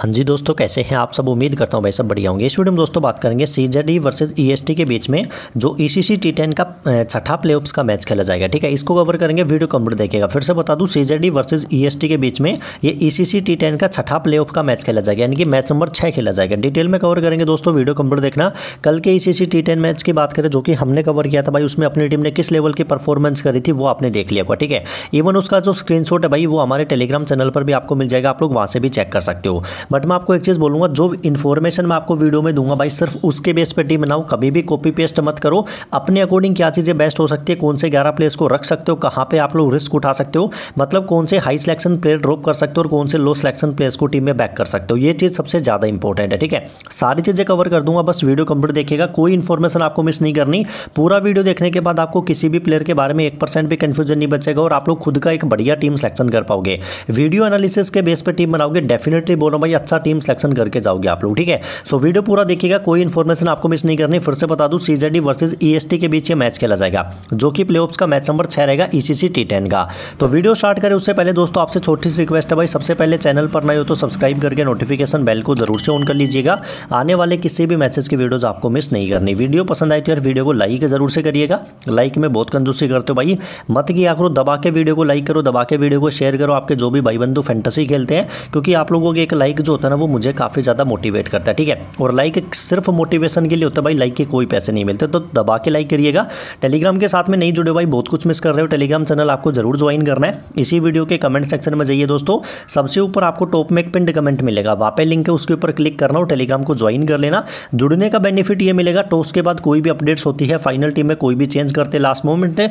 हाँ जी दोस्तों कैसे हैं आप सब उम्मीद करता हूँ भाई सब बढ़िया होंगे इस वीडियो में दोस्तों बात करेंगे C Z E versus E S T के बीच में जो ई सी सी टी टेन का छठा प्ले का मैच खेला जाएगा ठीक है इसको कवर करेंगे वीडियो कंप्लीट देखेगा फिर से बता दूँ C Z E versus E S T के बीच में ये ई सी सी टी टेन का छठा प्ले का मैच खेला जाएगा यानी कि मैच नंबर छः खेला जाएगा डिटेल में कवर करेंगे दोस्तों वीडियो कंप्लीट देखना कल के E C C T ten match की बात करें जो कि हमने कवर किया था भाई उसमें अपनी टीम ने किस लेवल की परफॉर्मेंस करी थी वो आपने देख लिया होगा ठीक है इवन उसका जो स्क्रीनशॉट है भाई वो हमारे टेलीग्राम चैनल पर भी आपको मिल जाएगा आप लोग वहाँ से भी चेक कर सकते हो बट मैं आपको एक चीज़ बोलूँगा जो इन्फॉर्मेशन मैं आपको वीडियो में दूंगा भाई सिर्फ उसके बेस पर टीम बनाओ कभी भी कॉपी पेस्ट मत करो अपने अकॉर्डिंग क्या चीज़ें बेस्ट हो सकती है कौन से ग्यारह प्लेयर्स को रख सकते हो कहाँ पर आप लोग रिस्क उठा सकते हो मतलब कौन से हाई सिलेक्शन प्लेयर ड्रॉप कर सकते हो और कौन से लो सिलेक्शन प्लेयर्स को टीम में बैक कर सकते हो ये चीज़ सबसे ज़्यादा इंपॉर्टेंट है ठीक है सारी चीज़ें कवर कर दूंगा बस वीडियो कंप्लीट देखिएगा कोई इन्फॉर्मेशन आपको मिस नहीं करनी पूरा वीडियो देखने के बाद आपको किसी भी प्लेयर के बारे में एक परसेंट भी कंफ्यूजन नहीं बचेगा और आप लोग खुद का एक बढ़िया टीम सिलेक्शन कर पाओगे वीडियो एनालिसिस के बेस पर टीम बनाओगे डेफिनेटली बोलो भाई अच्छा टीम सिलेक्शन करके जाओगे आप लोग ठीक है सो वीडियो पूरा देखिएगा कोई इन्फॉर्मेशन आपको मिस नहीं करनी फिर से बता दूँ सीजेडी वर्सेज ईएसटी के बीच ये मैच खेला जाएगा जो कि प्ले का मैच नंबर छह रहेगा ईसीसी e टी का तो वीडियो स्टार्ट करें उससे पहले दोस्तों आपसे छोटी सी रिक्वेस्ट है भाई सबसे पहले चैनल पर नहीं हो तो सब्सक्राइब करके नोटिफिकेशन बेल को जरूर से ऑन कर लीजिएगा आने वाले किसी भी मैसेज की वीडियोज़ आपको मिस नहीं करनी वीडियो पसंद आई तो यार वीडियो को लाइक जरूर से करिएगा लाइक में बहुत कंजूसी करते हो भाई मत की करो दबा के वीडियो को लाइक करो दबा के वीडियो को शेयर करो आपके जो भी भाई बंधु फैंटेसी खेलते हैं क्योंकि आप लोगों के एक लाइक जो होता है ना वो मुझे काफ़ी ज़्यादा मोटिवेट करता है ठीक है और लाइक सिर्फ मोटिवेशन के लिए होता है भाई लाइक के कोई पैसे नहीं मिलते तो दबा के लाइक करिएगा टेलीग्राम के साथ में नहीं जुड़े भाई बहुत कुछ मिस कर रहे हो टेलीग्राम चैनल आपको जरूर ज्वाइन करना है इसी वीडियो के कमेंट सेक्शन में जाइए दोस्तों सबसे ऊपर आपको टॉप में एक पिंड कमेंट मिलेगा वहाँ पे लिंक है उसके ऊपर क्लिक करना और टेलीग्राम को ज्वाइन कर लेना जुड़ने का बेनिफिट ये मिलेगा टॉस तो के बाद कोई भी अपडेट्स होती है फाइनल टीम में कोई भी चेंज करते लास्ट मोमेंट में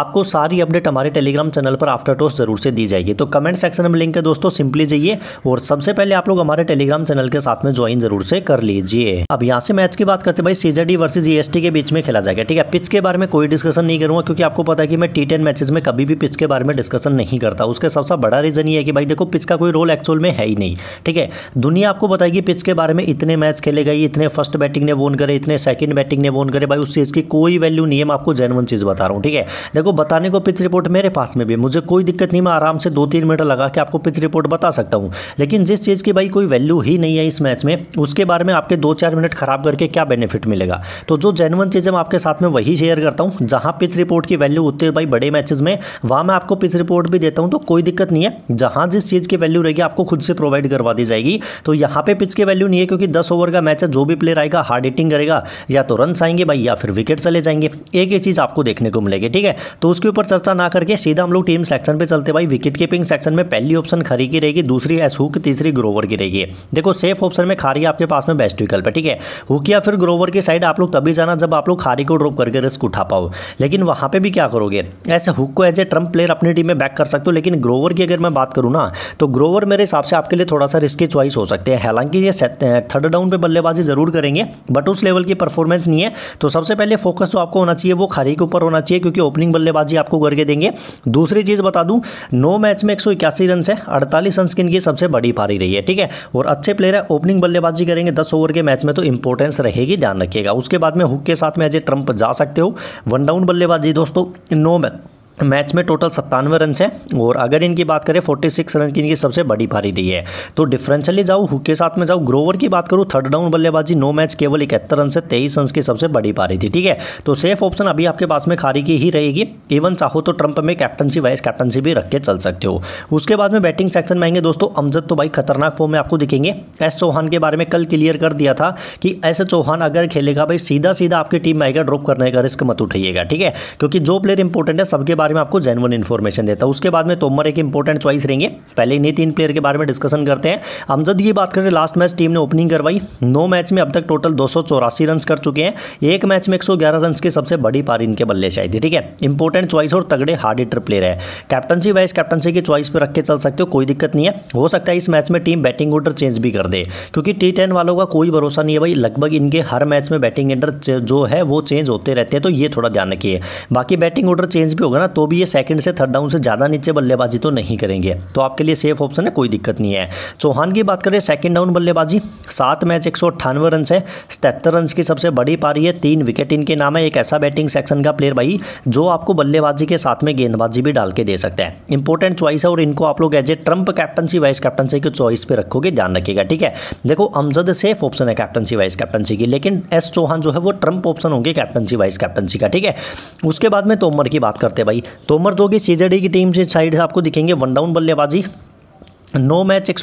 आपको सारी अपडेट हमारे टेलीग्राम चैनल पर आफ्टर टॉस जरूर से दी जाएगी तो कमेंट सेक्शन में लिंक है दोस्तों सिंपली जाइए और सबसे पहले आप लोग लोग हमारे टेलीग्राम चैनल के साथ में ज्वाइन जरूर से कर लीजिए अब यहाँ से मैच की बात करते भाई सीजेडी वर्सेज ईएसटी के बीच में खेला जाएगा ठीक है पिच के बारे में कोई डिस्कशन नहीं करूंगा क्योंकि आपको पता है कि मैं टी टेन मैचेज में कभी भी पिच के बारे में डिस्कशन नहीं करता उसके सबसे बड़ा रीजन ये है कि भाई देखो पिच का कोई रोल एक्चुअल में है ही नहीं ठीक है दुनिया आपको बताएगी पिच के बारे में इतने मैच खेले गए इतने फर्स्ट बैटिंग ने वोन करे इतने सेकंड बैटिंग ने वोन करे भाई उस चीज़ की कोई वैल्यू नहीं है मैं आपको जेनवन चीज़ बता रहा हूँ ठीक है देखो बताने को पिच रिपोर्ट मेरे पास में भी मुझे कोई दिक्कत नहीं मैं आराम से दो तीन मिनट लगा के आपको पिच रिपोर्ट बता सकता हूँ लेकिन जिस चीज़ की भाई कोई वैल्यू ही नहीं है इस मैच में उसके बारे में आपके दो चार मिनट खराब करके क्या बेनिफिट मिलेगा तो जो जेनवन चीज़ें मैं आपके साथ में वही शेयर करता हूँ जहाँ पिच रिपोर्ट की वैल्यू होती है भाई बड़े मैचेज में वहाँ मैं आपको पिच रिपोर्ट भी देता हूँ तो कोई दिक्कत नहीं है जहाँ जिस चीज़ की वैल्यू रहेगी आपको खुद से प्रोवाइड करवा दी जाएगी तो यहाँ पर पिच की वैल्यू नहीं है क्योंकि दस ओवर का मैच है जो भी प्लेयर आएगा हार्ड हिटिंग करेगा या तो रन आएंगे भाई या फिर विकेट चले जाएंगे एक ही चीज़ आपको देखने को मिलेगी ठीक है तो उसके ऊपर चर्चा ना करके सीधा हम लोग टीम सेक्शन पर चलते भाई विकेट कीपिंग सेक्शन में पहली ऑप्शन खरी की रहेगी दूसरी की तीसरी ग्रोवर की गिरेगी देखो सेफ ऑप्शन में खारी आपके पास में बेस्ट विकल्प है ठीक है हुक या फिर ग्रोवर की साइड आप लोग तभी जाना जब आप लोग खारी को ड्रॉप करके रिस्क उठा पाओ लेकिन वहां पर भी क्या करोगे ऐसे हुक को एज ए ट्रम्प प्लेयर अपनी टीम में बैक कर सकते हो लेकिन ग्रोवर की अगर मैं बात करूँ ना तो ग्रोवर मेरे हिसाब से आपके लिए थोड़ा सा रिस्की चॉइस हो सकते हैं हालांकि ये थर्ड डाउन पर बल्लेबाजी जरूर करेंगे बट उस लेवल की परफॉर्मेंस नहीं है तो सबसे पहले फोकस जो तो आपको होना चाहिए वो खारी के ऊपर होना चाहिए क्योंकि ओपनिंग बल्लेबाजी आपको करके देंगे दूसरी चीज़ बता दूं नौ मैच में एक सौ इक्यासी रन है अड़तालीस रन की सबसे बड़ी पारी रही है ठीक है है और अच्छे प्लेयर है ओपनिंग बल्लेबाजी करेंगे दस ओवर के मैच में तो इंपॉर्टेंस रहेगी ध्यान रखिएगा उसके बाद में हुक के साथ में एज ए जा सकते हो वन डाउन बल्लेबाजी दोस्तों नो मैच में टोटल सत्तानवे रन है और अगर इनकी बात करें 46 रन की इनकी सबसे बड़ी पारी रही है तो डिफरेंशियली जाऊँ हुक के साथ में जाऊँ ग्रोवर की बात करूँ थर्ड डाउन बल्लेबाजी नौ मैच केवल इकहत्तर रन से तेईस रन की सबसे बड़ी पारी थी ठीक है तो सेफ ऑप्शन अभी आपके पास में खारी की ही रहेगी इवन चाहो तो ट्रंप में कैप्टनसी वाइस कैप्टनसी भी रख के चल सकते हो उसके बाद में बैटिंग सेक्शन में आएंगे दोस्तों अमजद तो भाई खतरनाक फॉर्म में आपको दिखेंगे एस चौहान के बारे में कल क्लियर कर दिया था कि एस चौहान अगर खेलेगा भाई सीधा सीधा आपकी टीम में आएगा ड्रॉप करने का रिस्क मत उठाइएगा ठीक है क्योंकि जो प्लेयर इंपॉर्टेंट है सबके बारे में आपको जेनवन इन्फॉर्मेशन देता हूँ उसके बाद में तोमर एक इंपॉर्टेंट चॉइस रहेंगे पहले इन्हीं तीन प्लेयर के बारे में डिस्कशन करते हैं अमजद की बात करें लास्ट मैच टीम ने ओपनिंग करवाई नौ मैच में अब तक टोटल दो रन कर चुके हैं एक मैच में एक रन की सबसे बड़ी पार इनके बल्ले चाहिए थी ठीक है इंपॉर्टेंट चॉइस और तगड़े हार्ड हिटर प्लेयर है कैप्टनसी वाइस कैप्टनसी की चॉइस पर रख के चल सकते हो कोई दिक्कत नहीं है हो सकता है इस मैच में टीम बैटिंग ऑर्डर चेंज भी कर दे क्योंकि टी टेन वालों का कोई भरोसा नहीं है भाई लगभग इनके हर मैच में बैटिंग ऑर्डर जो है वो चेंज होते रहते हैं तो ये थोड़ा ध्यान रखिए बाकी बैटिंग ऑर्डर चेंज भी होगा ना तो भी ये सेकंड से थर्ड डाउन से ज़्यादा नीचे बल्लेबाजी तो नहीं करेंगे तो आपके लिए सेफ ऑप्शन है कोई दिक्कत नहीं है चौहान की बात करें सेकंड डाउन बल्लेबाजी सात मैच एक रन है सतहत्तर रन की सबसे बड़ी पारी है तीन विकेट इनके नाम है एक ऐसा बैटिंग सेक्शन का प्लेयर भाई जो आपको बल्लेबाजी के साथ में गेंदबाजी भी डाल के दे सकता है इंपॉर्टेंट चॉइस है और इनको आप लोग as a trump captaincy vice captaincy की चॉइस पर रखोगे ध्यान रखिएगा ठीक है देखो अमजद सेफ ऑप्शन है कैप्टनसी वाइस कैप्टनसी की लेकिन एस चौहान जो है वो ट्रंप ऑप्शन होंगे कैप्टनसी वाइस कैप्टनसी का ठीक है उसके बाद में तोमर की बात करते भाई तोमर जो कि सीजेडी की टीम से साइड आपको दिखेंगे वन डाउन बल्लेबाजी नौ मैच एक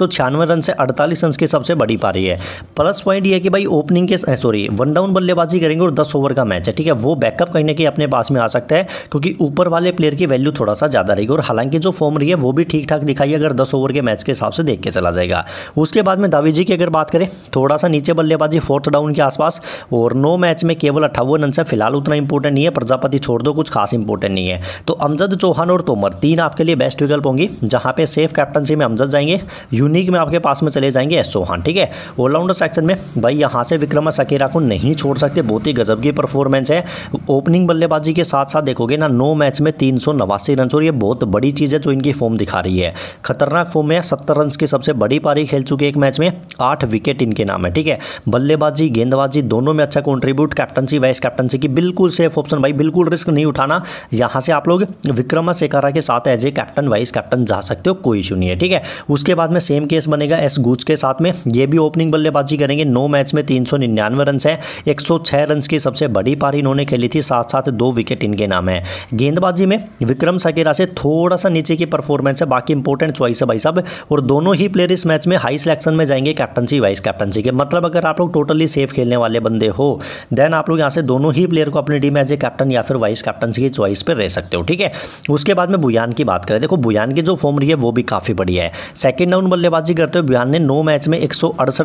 रन से 48 रन की सबसे बड़ी पारी है प्लस पॉइंट ये कि भाई ओपनिंग के सॉरी वन डाउन बल्लेबाजी करेंगे और 10 ओवर का मैच है ठीक है वो बैकअप कहीं ना कहीं अपने पास में आ सकता है क्योंकि ऊपर वाले प्लेयर की वैल्यू थोड़ा सा ज़्यादा रहेगी और हालांकि जो फॉर्म रही है वो भी ठीक ठाक दिखाई अगर दस ओवर के मैच के हिसाब से देख के चला जाएगा उसके बाद में दावी जी की अगर बात करें थोड़ा सा नीचे बल्लेबाजी फोर्थ डाउन के आसपास और नौ मैच में केवल अट्ठावन रन से फिलहाल उतना इंपॉर्टेंट नहीं है प्रजापति छोड़ दो कुछ खास इंपॉर्टेंट नहीं है तो अमजद चौहान और तोमर तीन आपके लिए बेस्ट विकल्प होंगी जहाँ पे सेफ कैप्टनसी में अमजद जाएंगे यूनिक में आपके पास में चले जाएंगे एस चौहान ठीक है ऑलराउंडर सेक्शन में भाई यहाँ से विक्रम सकेरा को नहीं छोड़ सकते बहुत ही गजब की परफॉर्मेंस है ओपनिंग बल्लेबाजी के साथ साथ देखोगे ना नौ मैच में तीन सौ नवासी रन और ये बहुत बड़ी चीज़ है जो इनकी फॉर्म दिखा रही है खतरनाक फॉर्म में सत्तर रन की सबसे बड़ी पारी खेल चुके एक मैच में आठ विकेट इनके नाम है ठीक है बल्लेबाजी गेंदबाजी दोनों में अच्छा कॉन्ट्रीब्यूट कैप्टनसी वाइस कैप्टनसी की बिल्कुल सेफ ऑप्शन भाई बिल्कुल रिस्क नहीं उठाना यहाँ से आप लोग विक्रमा सेकारा के साथ as a captain vice captain जा सकते हो कोई इशू नहीं है ठीक है उसके बाद में सेम केस बनेगा एस गुज के साथ में ये भी ओपनिंग बल्लेबाजी करेंगे नौ मैच में तीन सौ निन्यानवे रन है एक सौ छः रन की सबसे बड़ी पारी इन्होंने खेली थी साथ साथ दो विकेट इनके नाम है गेंदबाजी में विक्रम सकेरा से थोड़ा सा नीचे की परफॉर्मेंस है बाकी इंपॉर्टेंट चॉइस है भाई साहब और दोनों ही प्लेयर इस मैच में हाई सिलेक्शन में जाएंगे कैप्टनसी वाइस कैप्टनसी के मतलब अगर आप लोग टोटली सेफ खेलने वाले बंदे हो देन आप लोग यहाँ से दोनों ही प्लेयर को अपनी टीम एज ए कैप्टन या फिर वाइस कैप्टनसी की चॉइस पर रह सकते हो ठीक है उसके बाद में बुयान की बात करें देखो बुयान की जो फॉर्म रही है वो भी काफ़ी बढ़िया है सेकंड डाउन बल्लेबाजी करते हुए बिहार ने नौ मैच में एक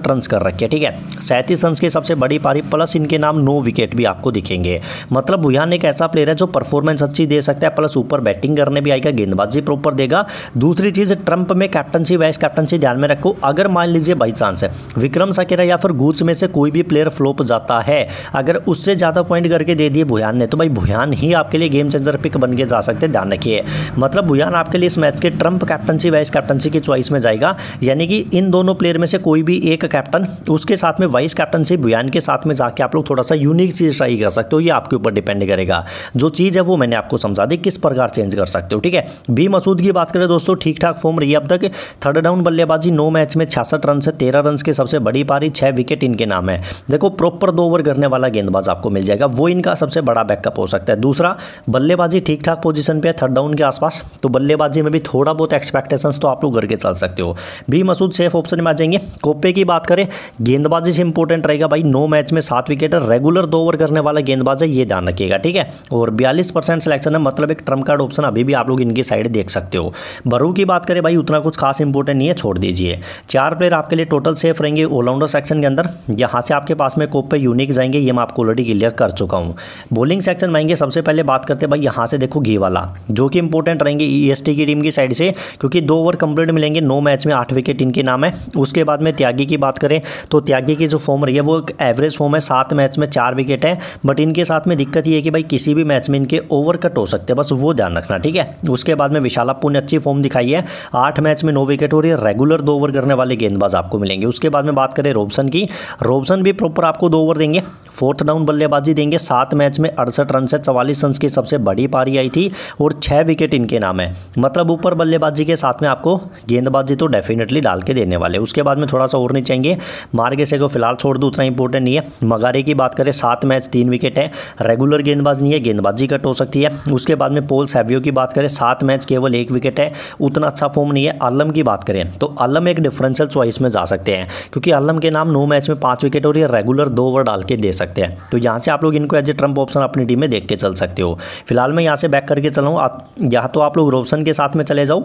रन कर रखे ठीक है सैंतीस रन की सबसे बड़ी पारी प्लस इनके नाम नो विकेट भी आपको दिखेंगे मतलब बुहान एक ऐसा प्लेयर है जो परफॉर्मेंस अच्छी दे सकता है प्लस ऊपर बैटिंग करने भी आएगा गेंदबाजी प्रॉपर देगा दूसरी चीज़ ट्रंप में कैप्टनसी वाइस कैप्टनसी ध्यान में रखो अगर मान लीजिए बाई चांस है विक्रम साकेरा या फिर गूच में से कोई भी प्लेयर फ्लोप जाता है अगर उससे ज़्यादा पॉइंट करके दे दिए भुयान ने तो भाई भुयान ही आपके लिए गेम चेंजर पिक बन के जा सकते हैं ध्यान रखिए मतलब भुयान आपके लिए इस मैच के ट्रंप कैप्टनसी वाइस कैप्टनसी की चॉइस वाइस में जाएगा यानी कि इन दोनों प्लेयर में से कोई भी एक कैप्टन उसके साथ में वाइस कैप्टन से बयान के साथ में जाके आप लोग थोड़ा सा यूनिक चीज़ ट्राई कर सकते हो ये आपके ऊपर डिपेंड करेगा जो चीज़ है वो मैंने आपको समझा दी किस प्रकार चेंज कर सकते हो ठीक है बी मसूद की बात करें दोस्तों ठीक ठाक फॉर्म रही अब तक थर्ड डाउन बल्लेबाजी नौ मैच में छियासठ रन से तेरह रन के सबसे बड़ी पारी छह विकेट इनके नाम है देखो प्रॉपर दो ओवर करने वाला गेंदबाज आपको मिल जाएगा वो इनका सबसे बड़ा बैकअप हो सकता है दूसरा बल्लेबाजी ठीक ठाक पोजिशन पर है थर्ड डाउन के आसपास तो बल्लेबाजी में भी थोड़ा बहुत एक्सपेक्टेशन तो आप लोग करके चल सकते हो बी मसूद सेफ ऑप्शन में आ जाएंगे कोपे की बात करें गेंदबाजी से इंपॉर्टेंट रहेगा भाई नौ मैच में सात विकेट रेगुलर दो ओवर करने वाला गेंदबाज है ये ध्यान रखिएगा ठीक है और बयालीस सिलेक्शन है मतलब एक ट्रम कार्ड ऑप्शन अभी भी आप लोग इनकी साइड देख सकते हो बरू की बात करें भाई उतना कुछ खास इंपॉर्टेंट नहीं है छोड़ दीजिए चार प्लेयर आपके लिए टोटल सेफ रहेंगे ऑलराउंडर सेक्शन के अंदर यहाँ से आपके पास में कोपे यूनिक जाएंगे ये मैं आपको ऑलरेडी क्लियर कर चुका हूँ बॉलिंग सेक्शन मांगे सबसे पहले बात करते हैं भाई यहाँ से देखो घी वाला जो कि इंपॉर्टेंट रहेंगे ई e की टीम की साइड से क्योंकि दो ओवर कंप्लीट मिलेंगे करेंगे नौ मैच में आठ विकेट इनके नाम है उसके बाद में त्यागी की बात करें तो त्यागी की जो फॉर्म रही है वो एक एवरेज फॉर्म है सात मैच में चार विकेट है बट इनके साथ में दिक्कत ये है कि भाई किसी भी मैच में इनके ओवर कट हो सकते हैं बस वो ध्यान रखना ठीक है उसके बाद में विशालाप्पू ने अच्छी फॉर्म दिखाई है आठ मैच में नौ विकेट हो रही है रेगुलर दो ओवर करने वाले गेंदबाज आपको मिलेंगे उसके बाद में बात करें रोबसन की रोबसन भी प्रॉपर आपको दो ओवर देंगे फोर्थ डाउन बल्लेबाजी देंगे सात मैच में अड़सठ रन से चवालीस रन की सबसे बड़ी पारी आई थी और छह विकेट इनके नाम है मतलब ऊपर बल्लेबाजी के साथ में आपको गेंद गेंदबाजी तो डेफिनेटली डाल के देने वाले उसके बाद में थोड़ा सा और नहीं चाहेंगे मार्गे से को फिलहाल छोड़ दूँ उतना इंपॉर्टेंट नहीं है मगारे की बात करें सात मैच तीन विकेट है रेगुलर गेंदबाज नहीं है गेंदबाजी कट हो सकती है उसके बाद में पोल सेवियो की बात करें सात मैच केवल एक विकेट है उतना अच्छा फॉर्म नहीं है आलम की बात करें तो आलम एक डिफरेंशियल चॉइस में जा सकते हैं क्योंकि आलम के नाम नौ मैच में पाँच विकेट और ये रेगुलर दो ओवर डाल के दे सकते हैं तो यहाँ से आप लोग इनको एज ए ट्रंप ऑप्शन अपनी टीम में देख के चल सकते हो फिलहाल मैं यहाँ से बैक करके चलाऊँ या तो आप लोग रोबसन के साथ में चले जाओ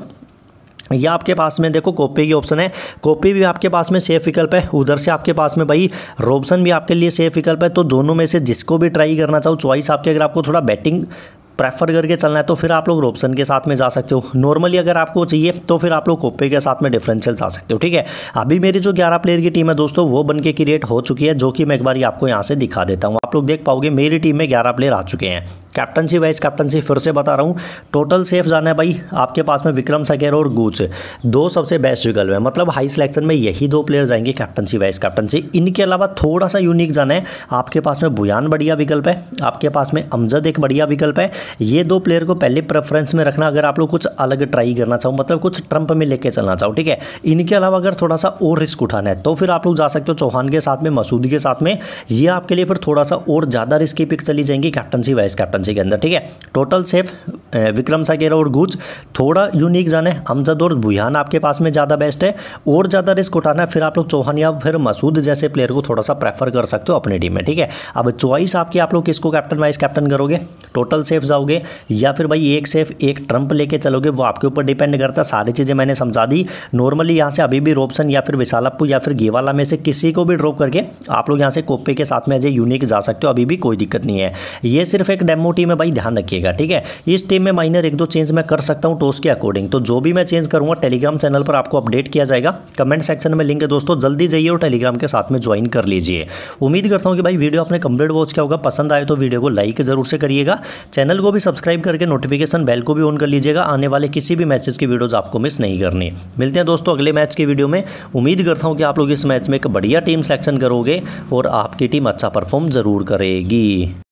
ये आपके पास में देखो कॉपी की ऑप्शन है कॉपी भी आपके पास में सेफ विकल्प है उधर से आपके पास में भाई रोबसन भी आपके लिए सेफ विकल्प है तो दोनों में से जिसको भी ट्राई करना चाहो चॉइस आपकी अगर आपको थोड़ा बैटिंग प्रेफर करके चलना है तो फिर आप लोग रोपसन के साथ में जा सकते हो नॉर्मली अगर आपको चाहिए तो फिर आप लोग कोपे के साथ में डिफरेंशियल जा सकते हो ठीक है अभी मेरी जो ग्यारह प्लेयर की टीम है दोस्तों वो बन के क्रिएट हो चुकी है जो कि मैं एक बार आपको यहाँ से दिखा देता हूँ आप लोग देख पाओगे मेरी टीम में ग्यारह प्लेयर आ चुके हैं कैप्टनशी वाइस कैप्टनशी फिर से बता रहा हूँ टोटल सेफ जाना है भाई आपके पास में विक्रम सकेर और गूच दो सबसे बेस्ट विकल्प है मतलब हाई सिलेक्शन में यही दो प्लेयर जाएंगे कैप्टनशी वाइस कैप्टनशी इनके अलावा थोड़ा सा यूनिक जाना है आपके पास में बुयान बढ़िया विकल्प है आपके पास में अमजद एक बढ़िया विकल्प है ये दो प्लेयर को पहले प्रेफरेंस में रखना अगर आप लोग कुछ अलग ट्राई करना चाहो मतलब कुछ ट्रंप में लेके चलना चाहो ठीक है इनके अलावा अगर थोड़ा सा और रिस्क उठाना है तो फिर आप लोग जा सकते हो चौहान के साथ में मसूद के साथ में ये आपके लिए फिर थोड़ा सा और ज़्यादा रिस्की पिक चली जाएंगी कैप्टनसी वाइस कैप्टन करेंसी के अंदर ठीक है टोटल सेफ विक्रम साकेरा और गुज थोड़ा यूनिक जाने हमजद और बुहान आपके पास में ज़्यादा बेस्ट है और ज़्यादा रिस्क उठाना फिर आप लोग चौहान या फिर मसूद जैसे प्लेयर को थोड़ा सा प्रेफर कर सकते हो अपनी टीम में ठीक है अब चॉइस आपकी आप लोग किसको कैप्टन वाइस कैप्टन करोगे टोटल सेफ जाओगे या फिर भाई एक सेफ एक ट्रंप लेके चलोगे वो आपके ऊपर डिपेंड करता सारी चीज़ें मैंने समझा दी नॉर्मली यहाँ से अभी भी रोपसन या फिर विशालप्पू या फिर गेवाला में से किसी को भी ड्रॉप करके आप लोग यहाँ से कोपे के साथ में एज यूनिक जा सकते हो अभी भी कोई दिक्कत नहीं है ये सिर्फ एक डेमो हूँ टीम में भाई ध्यान रखिएगा ठीक है इस टीम में माइनर एक दो चेंज मैं कर सकता हूँ टोस के अकॉर्डिंग तो जो भी मैं चेंज करूँगा टेलीग्राम चैनल पर आपको अपडेट किया जाएगा कमेंट सेक्शन में लिंक है दोस्तों जल्दी जाइए और टेलीग्राम के साथ में ज्वाइन कर लीजिए उम्मीद करता हूँ कि भाई वीडियो आपने कंप्लीट वॉच किया होगा पसंद आए तो वीडियो को लाइक जरूर से करिएगा चैनल को भी सब्सक्राइब करके नोटिफिकेशन बेल को भी ऑन कर लीजिएगा आने वाले किसी भी मैचेस की वीडियोज़ आपको मिस नहीं करनी मिलते हैं दोस्तों अगले मैच की वीडियो में उम्मीद करता हूँ कि आप लोग इस मैच में एक बढ़िया टीम सेलेक्शन करोगे और आपकी टीम अच्छा परफॉर्म ज़रूर करेगी